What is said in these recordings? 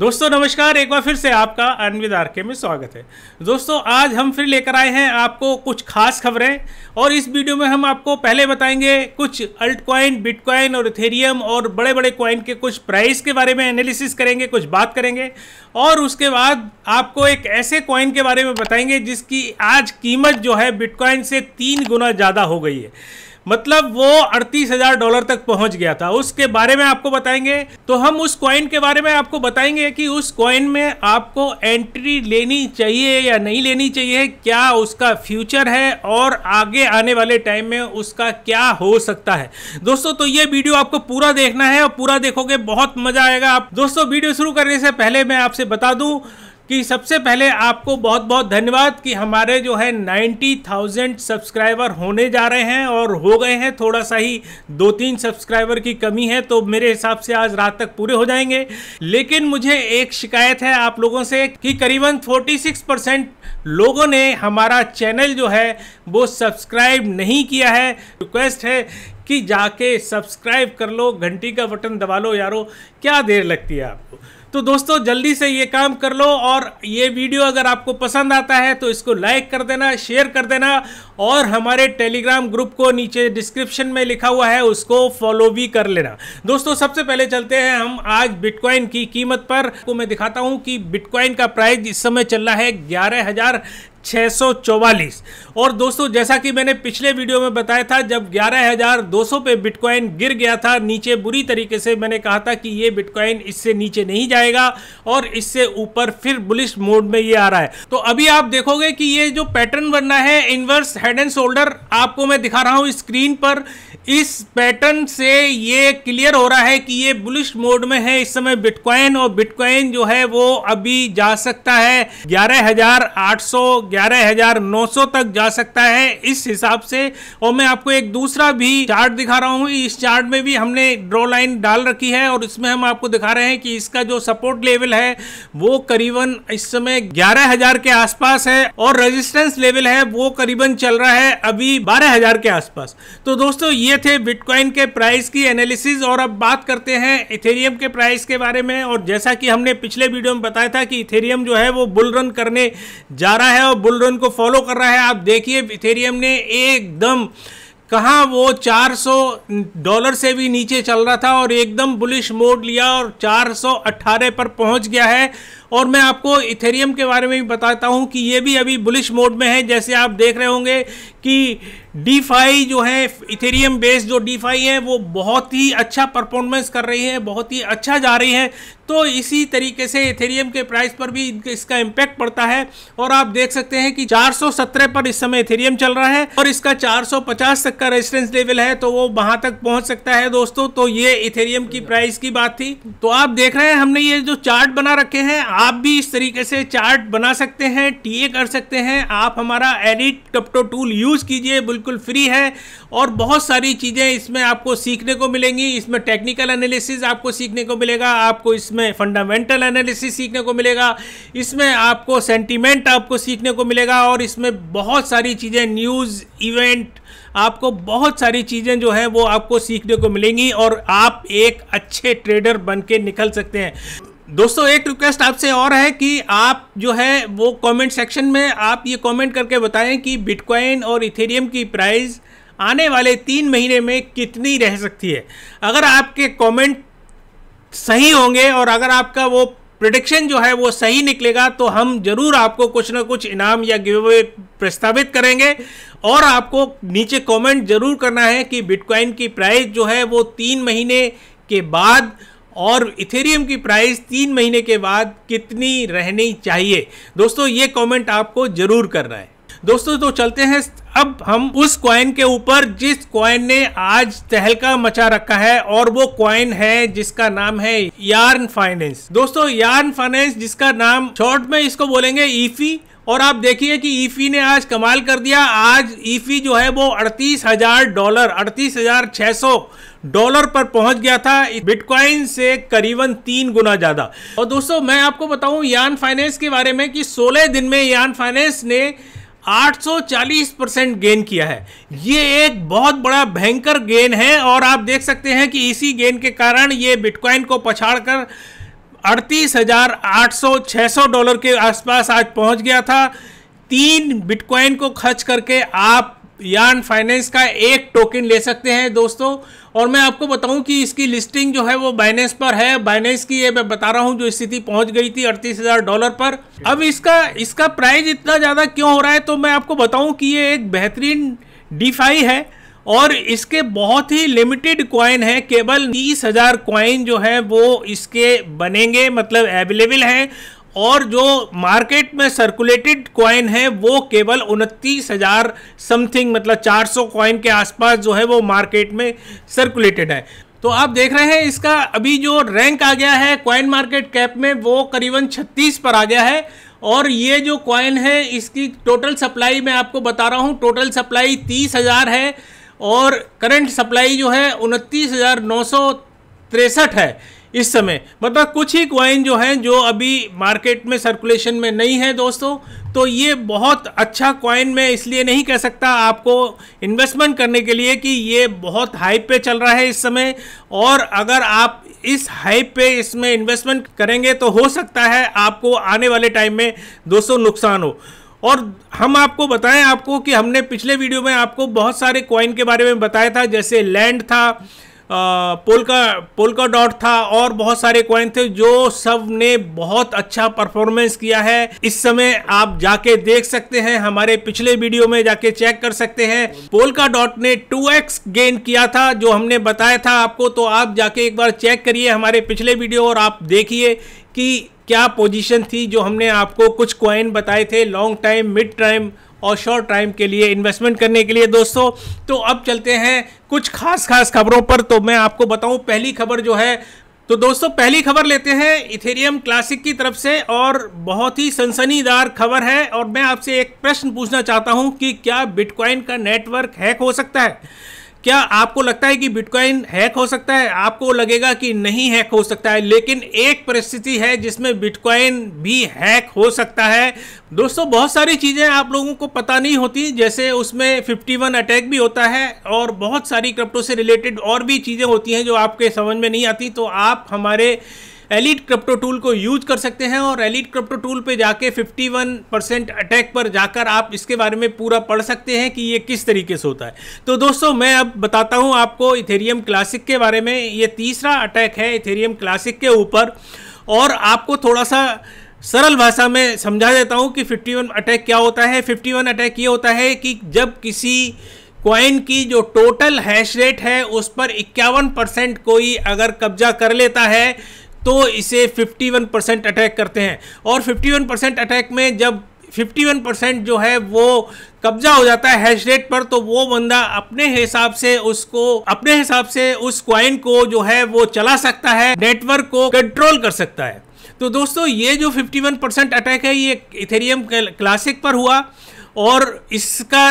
दोस्तों नमस्कार एक बार फिर से आपका अनविद आर में स्वागत है दोस्तों आज हम फिर लेकर आए हैं आपको कुछ खास खबरें और इस वीडियो में हम आपको पहले बताएंगे कुछ अल्ट कॉइन बिटकॉइन और इथेरियम और बड़े बड़े कॉइन के कुछ प्राइस के बारे में एनालिसिस करेंगे कुछ बात करेंगे और उसके बाद आपको एक ऐसे कॉइन के बारे में बताएंगे जिसकी आज कीमत जो है बिटकॉइन से तीन गुना ज़्यादा हो गई है मतलब वो अड़तीस हजार डॉलर तक पहुंच गया था उसके बारे में आपको बताएंगे तो हम उस कॉइन के बारे में आपको बताएंगे कि उस कॉइन में आपको एंट्री लेनी चाहिए या नहीं लेनी चाहिए क्या उसका फ्यूचर है और आगे आने वाले टाइम में उसका क्या हो सकता है दोस्तों तो ये वीडियो आपको पूरा देखना है और पूरा देखोगे बहुत मजा आएगा आप दोस्तों वीडियो शुरू करने से पहले मैं आपसे बता दूं कि सबसे पहले आपको बहुत बहुत धन्यवाद कि हमारे जो है 90,000 सब्सक्राइबर होने जा रहे हैं और हो गए हैं थोड़ा सा ही दो तीन सब्सक्राइबर की कमी है तो मेरे हिसाब से आज रात तक पूरे हो जाएंगे लेकिन मुझे एक शिकायत है आप लोगों से कि करीबन 46 परसेंट लोगों ने हमारा चैनल जो है वो सब्सक्राइब नहीं किया है रिक्वेस्ट है कि जाके सब्सक्राइब कर लो घंटी का बटन दबा लो यारो क्या देर लगती है आपको तो दोस्तों जल्दी से ये काम कर लो और ये वीडियो अगर आपको पसंद आता है तो इसको लाइक कर देना शेयर कर देना और हमारे टेलीग्राम ग्रुप को नीचे डिस्क्रिप्शन में लिखा हुआ है उसको फॉलो भी कर लेना दोस्तों सबसे पहले चलते हैं हम आज बिटकॉइन की कीमत पर को मैं दिखाता हूं कि बिटकॉइन का प्राइस इस समय चल रहा है ग्यारह हजार 644 और दोस्तों जैसा कि मैंने पिछले वीडियो में बताया था जब 11,200 पे बिटकॉइन गिर गया था नीचे बुरी तरीके से मैंने कहा था कि ये बिटकॉइन इससे नीचे नहीं जाएगा और इससे ऊपर फिर बुलिश मोड में ये आ रहा है तो अभी आप देखोगे कि ये जो पैटर्न बनना है इनवर्स हेड एंड शोल्डर आपको मैं दिखा रहा हूँ स्क्रीन पर इस पैटर्न से ये क्लियर हो रहा है कि ये बुलिश मोड में है इस समय बिटकॉइन और बिटकॉइन जो है वो अभी जा सकता है ग्यारह हजार आठ सौ ग्यारह हजार नौ सौ तक जा सकता है इस हिसाब से और मैं आपको एक दूसरा भी चार्ट दिखा रहा हूँ इस चार्ट में भी हमने ड्रॉ लाइन डाल रखी है और इसमें हम आपको दिखा रहे हैं कि इसका जो सपोर्ट लेवल है वो करीबन इस समय ग्यारह हजार के आसपास है और रेजिस्टेंस लेवल है वो करीबन चल रहा है अभी बारह हजार के आसपास तो दोस्तों ये थे बिटकॉइन के प्राइस की एनालिसिस और अब बात करते हैं इथेरियम के प्राइस के बारे में और जैसा कि हमने पिछले वीडियो में बताया था कि इथेरियम जो है वो बुल रन करने जा रहा है और बुल रन को फॉलो कर रहा है आप देखिए इथेरियम ने एकदम कहाँ वो 400 डॉलर से भी नीचे चल रहा था और एकदम बुलिश मोड लिया और 418 पर पहुंच गया है और मैं आपको इथेरियम के बारे में भी बताता हूँ कि ये भी अभी बुलिश मोड में है जैसे आप देख रहे होंगे कि डी जो है इथेरियम बेस्ड जो फाई है वो बहुत ही अच्छा परफॉर्मेंस कर रही है बहुत ही अच्छा जा रही है तो इसी तरीके से इथेरियम के प्राइस पर भी इसका इम्पैक्ट पड़ता है और आप देख सकते हैं कि 417 पर इस समय इथेरियम चल रहा है और इसका 450 तक का रेजिस्टेंस लेवल है तो वो वहां तक पहुंच सकता है दोस्तों तो ये इथेरियम की प्राइस की बात थी तो आप देख रहे हैं हमने ये जो चार्ट बना रखे हैं आप भी इस तरीके से चार्ट बना सकते हैं टीए कर सकते हैं आप हमारा एडिट कप्टो टूल यूज़ कीजिए बिल्कुल फ्री है और बहुत सारी चीज़ें इसमें आपको सीखने को मिलेंगी इसमें टेक्निकल एनालिसिस आपको सीखने को मिलेगा आपको इसमें फंडामेंटल एनालिसिस सीखने को मिलेगा इसमें आपको सेंटिमेंट आपको सीखने को मिलेगा और इसमें बहुत सारी चीज़ें न्यूज़ इवेंट आपको बहुत सारी चीज़ें जो हैं वो आपको सीखने को मिलेंगी और आप एक अच्छे ट्रेडर बन के निकल सकते हैं दोस्तों एक रिक्वेस्ट आपसे और है कि आप जो है वो कमेंट सेक्शन में आप ये कमेंट करके बताएं कि बिटकॉइन और इथेरियम की प्राइस आने वाले तीन महीने में कितनी रह सकती है अगर आपके कमेंट सही होंगे और अगर आपका वो प्रडिक्शन जो है वो सही निकलेगा तो हम ज़रूर आपको कुछ ना कुछ इनाम या गिव अवे प्रस्तावित करेंगे और आपको नीचे कमेंट ज़रूर करना है कि बिटकॉइन की प्राइस जो है वो तीन महीने के बाद और इथेरियम की प्राइस तीन महीने के बाद कितनी रहनी चाहिए दोस्तों ये कमेंट आपको जरूर करना है दोस्तों तो चलते हैं अब हम उस क्वाइन के ऊपर जिस क्वाइन ने आज तहलका मचा रखा है और वो क्वाइन है जिसका नाम है यार्न फाइनेंस दोस्तों यार्न फाइनेंस जिसका नाम शॉर्ट में इसको बोलेंगे ईफी e और आप देखिए कि ईफी e ने आज कमाल कर दिया आज ईफी e जो है वो अड़तीस हजार डॉलर अड़तीस हजार छह सौ डॉलर पर पहुंच गया था बिटकॉइन से करीबन तीन गुना ज़्यादा और दोस्तों मैं आपको बताऊं यान फाइनेंस के बारे में कि 16 दिन में यान फाइनेंस ने 840 परसेंट गेन किया है ये एक बहुत बड़ा भयंकर गेन है और आप देख सकते हैं कि इसी गेन के कारण ये बिटकॉइन को पछाड़ कर अड़तीस हजार आठ सौ सौ डॉलर के आसपास आज पहुंच गया था तीन बिटकॉइन को खर्च करके आप यान फाइनेंस का एक टोकन ले सकते हैं दोस्तों और मैं आपको बताऊं कि इसकी लिस्टिंग जो है वो बाइनेंस पर है बाइनेंस की ये मैं बता रहा हूं जो स्थिति पहुंच गई थी अड़तीस हजार डॉलर पर अब इसका इसका प्राइस इतना ज़्यादा क्यों हो रहा है तो मैं आपको बताऊं कि ये एक बेहतरीन डीफाई है और इसके बहुत ही लिमिटेड क्वाइन है केवल तीस हज़ार क्वाइन जो है वो इसके बनेंगे मतलब अवेलेबल हैं और जो मार्केट में सर्कुलेटेड कॉइन है वो केवल उनतीस हज़ार समथिंग मतलब 400 कॉइन के आसपास जो है वो मार्केट में सर्कुलेटेड है तो आप देख रहे हैं इसका अभी जो रैंक आ गया है कॉइन मार्केट कैप में वो करीबन 36 पर आ गया है और ये जो कॉइन है इसकी टोटल सप्लाई मैं आपको बता रहा हूँ टोटल सप्लाई तीस हज़ार है और करंट सप्लाई जो है उनतीस हज़ार नौ सौ तिरसठ है इस समय मतलब कुछ ही क्वाइन जो हैं जो अभी मार्केट में सर्कुलेशन में नहीं है दोस्तों तो ये बहुत अच्छा क्वाइन मैं इसलिए नहीं कह सकता आपको इन्वेस्टमेंट करने के लिए कि ये बहुत हाइप पे चल रहा है इस समय और अगर आप इस हाइप पे इसमें इन्वेस्टमेंट करेंगे तो हो सकता है आपको आने वाले टाइम में दोस्तों नुकसान हो और हम आपको बताएं आपको कि हमने पिछले वीडियो में आपको बहुत सारे क्वाइन के बारे में बताया था जैसे लैंड था पोलका पोलका डॉट था और बहुत सारे क्वाइन थे जो सब ने बहुत अच्छा परफॉर्मेंस किया है इस समय आप जाके देख सकते हैं हमारे पिछले वीडियो में जाके चेक कर सकते हैं पोलका डॉट ने 2x गेन किया था जो हमने बताया था आपको तो आप जाके एक बार चेक करिए हमारे पिछले वीडियो और आप देखिए कि क्या पोजीशन थी जो हमने आपको कुछ क्वाइन बताए थे लॉन्ग टाइम मिड टाइम और शॉर्ट टाइम के लिए इन्वेस्टमेंट करने के लिए दोस्तों तो अब चलते हैं कुछ खास खास खबरों पर तो मैं आपको बताऊं पहली खबर जो है तो दोस्तों पहली खबर लेते हैं इथेरियम क्लासिक की तरफ से और बहुत ही सनसनीदार खबर है और मैं आपसे एक प्रश्न पूछना चाहता हूं कि क्या बिटकॉइन का नेटवर्क हैक हो सकता है क्या आपको लगता है कि बिटकॉइन हैक हो सकता है आपको लगेगा कि नहीं हैक हो सकता है लेकिन एक परिस्थिति है जिसमें बिटकॉइन भी हैक हो सकता है दोस्तों बहुत सारी चीज़ें आप लोगों को पता नहीं होती जैसे उसमें 51 अटैक भी होता है और बहुत सारी क्रिप्टो से रिलेटेड और भी चीज़ें होती हैं जो आपके समझ में नहीं आती तो आप हमारे एलिट क्रिप्टो टूल को यूज कर सकते हैं और एलिट क्रिप्टो टूल पे जाके 51 परसेंट अटैक पर जाकर आप इसके बारे में पूरा पढ़ सकते हैं कि ये किस तरीके से होता है तो दोस्तों मैं अब बताता हूँ आपको इथेरियम क्लासिक के बारे में ये तीसरा अटैक है इथेरियम क्लासिक के ऊपर और आपको थोड़ा सा सरल भाषा में समझा देता हूँ कि 51 अटैक क्या होता है 51 अटैक ये होता है कि जब किसी क्वाइन की जो टोटल हैश रेट है उस पर इक्यावन परसेंट कोई अगर कब्जा कर लेता है तो इसे 51 परसेंट अटैक करते हैं और 51 परसेंट अटैक में जब 51 परसेंट जो है वो कब्जा हो जाता है हैश रेट पर तो वो बंदा अपने हिसाब से उसको अपने हिसाब से उस क्वाइन को जो है वो चला सकता है नेटवर्क को कंट्रोल कर सकता है तो दोस्तों ये जो 51 परसेंट अटैक है ये इथेरियम क्लासिक पर हुआ और इसका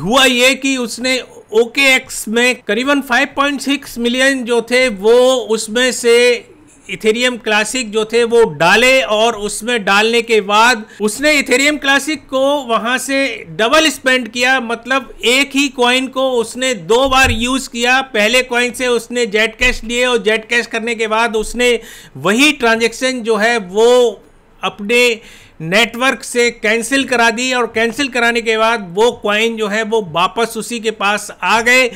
हुआ ये कि उसने ओके एक्स में करीबन 5.6 मिलियन जो थे वो उसमें से इथेरियम क्लासिक जो थे वो डाले और उसमें डालने के बाद उसने इथेरियम क्लासिक को वहां से डबल स्पेंड किया मतलब एक ही कॉइन को उसने दो बार यूज किया पहले कॉइन से उसने जेट कैश लिए और जेट कैश करने के बाद उसने वही ट्रांजेक्शन जो है वो अपने नेटवर्क से कैंसिल करा दी और कैंसिल कराने के बाद वो क्वाइन जो है वो वापस उसी के पास आ गए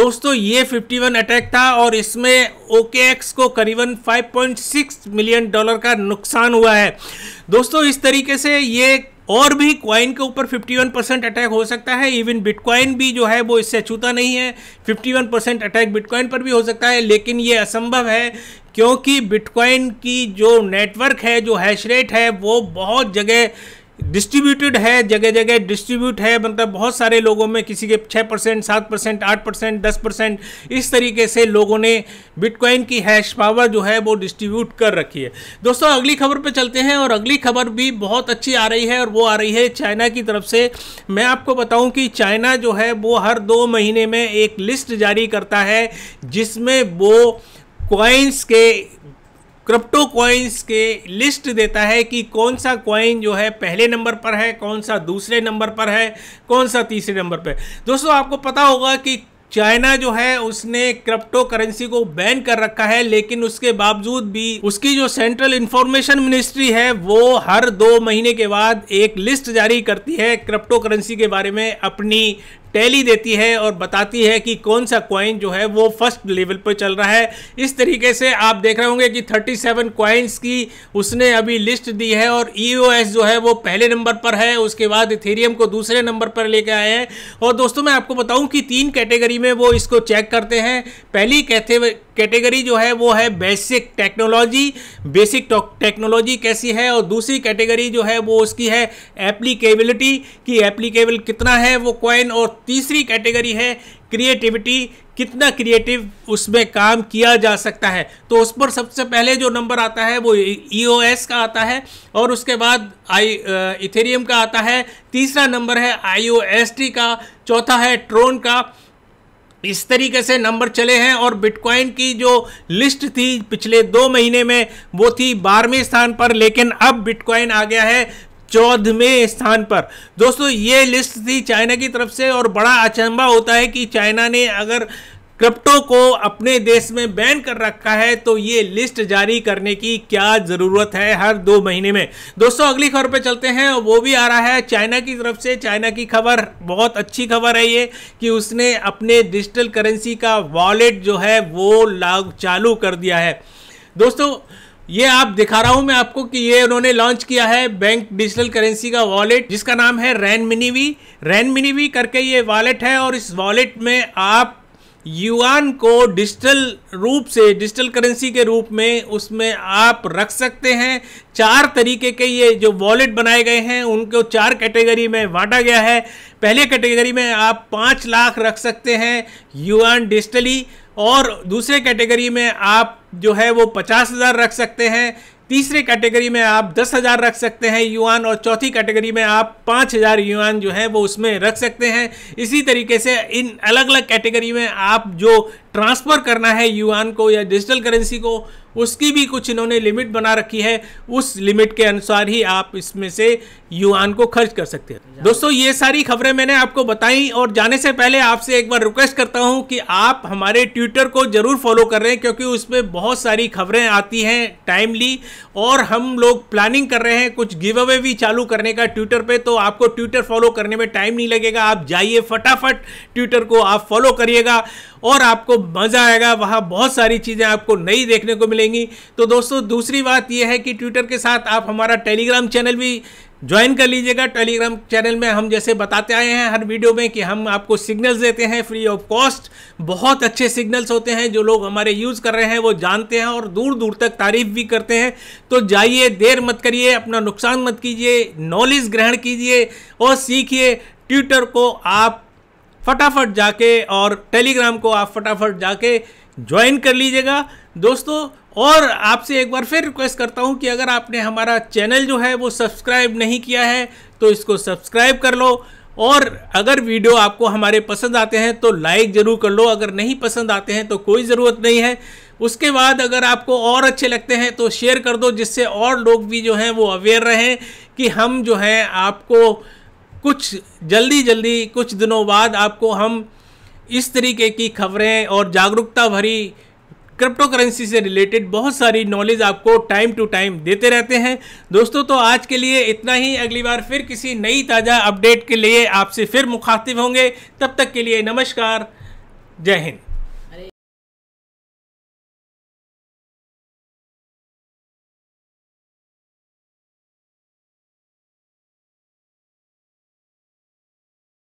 दोस्तों ये 51 अटैक था और इसमें ओके को करीबन 5.6 मिलियन डॉलर का नुकसान हुआ है दोस्तों इस तरीके से ये और भी क्वाइन के ऊपर 51 परसेंट अटैक हो सकता है इवन बिटकॉइन भी जो है वो इससे अछूता नहीं है 51 परसेंट अटैक बिटकॉइन पर भी हो सकता है लेकिन ये असंभव है क्योंकि बिटकॉइन की जो नेटवर्क है जो हैश रेट है वो बहुत जगह डिस्ट्रीब्यूटेड है जगह जगह डिस्ट्रीब्यूट है मतलब बहुत सारे लोगों में किसी के छः परसेंट सात परसेंट आठ परसेंट दस परसेंट इस तरीके से लोगों ने बिटकॉइन की हैश पावर जो है वो डिस्ट्रीब्यूट कर रखी है दोस्तों अगली खबर पे चलते हैं और अगली खबर भी बहुत अच्छी आ रही है और वो आ रही है चाइना की तरफ से मैं आपको बताऊँ कि चाइना जो है वो हर दो महीने में एक लिस्ट जारी करता है जिसमें वो कॉइन्स के क्रिप्टो क्वाइंस के लिस्ट देता है कि कौन सा कॉइन जो है पहले नंबर पर है कौन सा दूसरे नंबर पर है कौन सा तीसरे नंबर पर दोस्तों आपको पता होगा कि चाइना जो है उसने क्रिप्टो करेंसी को बैन कर रखा है लेकिन उसके बावजूद भी उसकी जो सेंट्रल इंफॉर्मेशन मिनिस्ट्री है वो हर दो महीने के बाद एक लिस्ट जारी करती है क्रिप्टो करेंसी के बारे में अपनी टैली देती है और बताती है कि कौन सा कॉइन जो है वो फर्स्ट लेवल पर चल रहा है इस तरीके से आप देख रहे होंगे कि 37 सेवन कॉइन्स की उसने अभी लिस्ट दी है और ई e जो है वो पहले नंबर पर है उसके बाद इथेरियम को दूसरे नंबर पर लेके आए हैं और दोस्तों मैं आपको बताऊं कि तीन कैटेगरी में वो इसको चेक करते हैं पहली कहते कैटेगरी जो है वो है बेसिक टेक्नोलॉजी बेसिक टेक्नोलॉजी कैसी है और दूसरी कैटेगरी जो है वो उसकी है एप्लीकेबिलिटी कि एप्लीकेबल कितना है वो कॉइन और तीसरी कैटेगरी है क्रिएटिविटी कितना क्रिएटिव उसमें काम किया जा सकता है तो उस पर सबसे पहले जो नंबर आता है वो ईओएस e का आता है और उसके बाद आई इथेरियम का आता है तीसरा नंबर है आईओएसटी का चौथा है ट्रोन का इस तरीके से नंबर चले हैं और बिटकॉइन की जो लिस्ट थी पिछले दो महीने में वो थी बारहवें स्थान पर लेकिन अब बिटकॉइन आ गया है चौदहवें स्थान पर दोस्तों ये लिस्ट थी चाइना की तरफ से और बड़ा अचंबा होता है कि चाइना ने अगर क्रिप्टो को अपने देश में बैन कर रखा है तो ये लिस्ट जारी करने की क्या ज़रूरत है हर दो महीने में दोस्तों अगली खबर पे चलते हैं और वो भी आ रहा है चाइना की तरफ से चाइना की खबर बहुत अच्छी खबर है ये कि उसने अपने डिजिटल करेंसी का वॉलेट जो है वो लागू चालू कर दिया है दोस्तों ये आप दिखा रहा हूं मैं आपको कि ये उन्होंने लॉन्च किया है बैंक डिजिटल करेंसी का वॉलेट जिसका नाम है रैन मिनीवी रैन मिनीवी करके ये वॉलेट है और इस वॉलेट में आप युआन को डिजिटल रूप से डिजिटल करेंसी के रूप में उसमें आप रख सकते हैं चार तरीके के ये जो वॉलेट बनाए गए हैं उनको चार कैटेगरी में बांटा गया है पहले कैटेगरी में आप पाँच लाख रख सकते हैं युआन डिजिटली और दूसरे कैटेगरी में आप जो है वो पचास हज़ार रख सकते हैं तीसरे कैटेगरी में आप दस हज़ार रख सकते हैं युआन और चौथी कैटेगरी में आप पाँच हज़ार युआन जो है वो उसमें रख सकते हैं इसी तरीके से इन अलग अलग कैटेगरी में आप जो ट्रांसफ़र करना है युआन को या डिजिटल करेंसी को उसकी भी कुछ इन्होंने लिमिट बना रखी है उस लिमिट के अनुसार ही आप इसमें से युआन को खर्च कर सकते हैं दोस्तों ये सारी खबरें मैंने आपको बताई और जाने से पहले आपसे एक बार रिक्वेस्ट करता हूं कि आप हमारे ट्विटर को जरूर फॉलो कर रहे हैं क्योंकि उसमें बहुत सारी खबरें आती हैं टाइमली और हम लोग प्लानिंग कर रहे हैं कुछ गिव अवे भी चालू करने का ट्विटर पर तो आपको ट्विटर फॉलो करने में टाइम नहीं लगेगा आप जाइए फटाफट ट्विटर को आप फॉलो करिएगा और आपको मज़ा आएगा वहां बहुत सारी चीज़ें आपको नई देखने को मिलेंगी तो दोस्तों दूसरी बात यह है कि ट्विटर के साथ आप हमारा टेलीग्राम चैनल भी ज्वाइन कर लीजिएगा टेलीग्राम चैनल में हम जैसे बताते आए हैं हर वीडियो में कि हम आपको सिग्नल्स देते हैं फ्री ऑफ कॉस्ट बहुत अच्छे सिग्नल्स होते हैं जो लोग हमारे यूज़ कर रहे हैं वो जानते हैं और दूर दूर तक तारीफ भी करते हैं तो जाइए देर मत करिए अपना नुकसान मत कीजिए नॉलेज ग्रहण कीजिए और सीखिए ट्विटर को आप फटाफट जाके और टेलीग्राम को आप फटाफट जाके ज्वाइन कर लीजिएगा दोस्तों और आपसे एक बार फिर रिक्वेस्ट करता हूँ कि अगर आपने हमारा चैनल जो है वो सब्सक्राइब नहीं किया है तो इसको सब्सक्राइब कर लो और अगर वीडियो आपको हमारे पसंद आते हैं तो लाइक ज़रूर कर लो अगर नहीं पसंद आते हैं तो कोई ज़रूरत नहीं है उसके बाद अगर आपको और अच्छे लगते हैं तो शेयर कर दो जिससे और लोग भी जो हैं वो अवेयर रहें कि हम जो हैं आपको कुछ जल्दी जल्दी कुछ दिनों बाद आपको हम इस तरीके की खबरें और जागरूकता भरी क्रिप्टो करेंसी से रिलेटेड बहुत सारी नॉलेज आपको टाइम टू टाइम देते रहते हैं दोस्तों तो आज के लिए इतना ही अगली बार फिर किसी नई ताज़ा अपडेट के लिए आपसे फिर मुखातिब होंगे तब तक के लिए नमस्कार जय हिंद